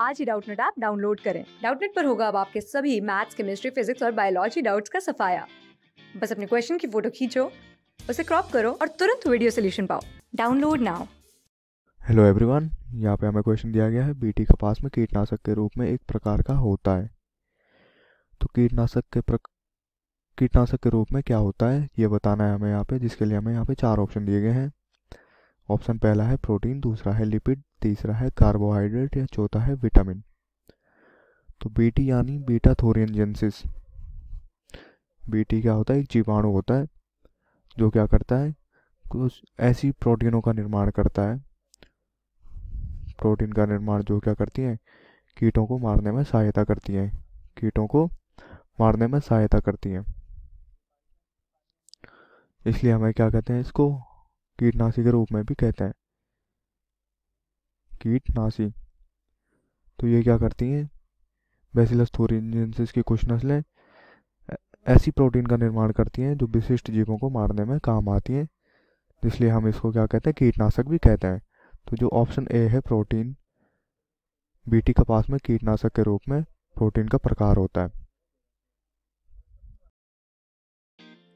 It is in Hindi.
आज ही डाउटनेट ऐप डाउनलोड करें डाउटनेट पर होगा अब आपके सभी मैथ्स केमिस्ट्री फिजिक्स और बायोलॉजी डाउट्स का सफाया बस अपने क्वेश्चन की फोटो खींचो उसे क्रॉप करो और तुरंत वीडियो सोल्यूशन पाओ डाउनलोड नाउ हेलो एवरीवन यहाँ पे हमें क्वेश्चन दिया गया है बीटी कपास में कीटनाशक के रूप में एक प्रकार का होता है तो कीटनाशक के प्र कीटनाशक के रूप में क्या होता है ये बताना है हमें यहाँ पे जिसके लिए हमें यहाँ पे चार ऑप्शन दिए गए हैं ऑप्शन पहला है प्रोटीन दूसरा है लिपिड तीसरा है कार्बोहाइड्रेट या चौथा है विटामिन तो बीटी यानी बीटा थोरियनजेंसिस बीटी क्या होता है एक जीवाणु होता है जो क्या करता है कुछ ऐसी प्रोटीनों का निर्माण करता है प्रोटीन का निर्माण जो क्या करती है कीटों को मारने में सहायता करती है कीटों को मारने में सहायता करती है इसलिए हमें क्या कहते हैं इसको कीटनाशी के रूप में भी कहते हैं कीटनाशी तो ये क्या करती हैं बेसिलस थोरिजेंसिस की कुछ नस्लें ऐसी प्रोटीन का निर्माण करती हैं जो विशिष्ट जीवों को मारने में काम आती हैं इसलिए हम इसको क्या कहते हैं कीटनाशक भी कहते हैं तो जो ऑप्शन ए है प्रोटीन बीटी कपास में कीटनाशक के रूप में प्रोटीन का प्रकार होता है